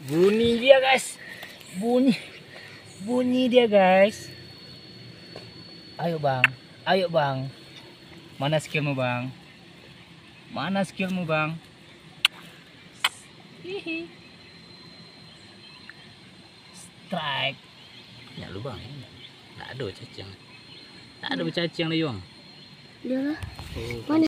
bunyi dia guys bunyi bunyi dia guys ayo bang ayo bang mana skillmu bang mana skillmu bang strike ya lu bang tak ada cacing tak ada cacing lagi bang ya lah oh.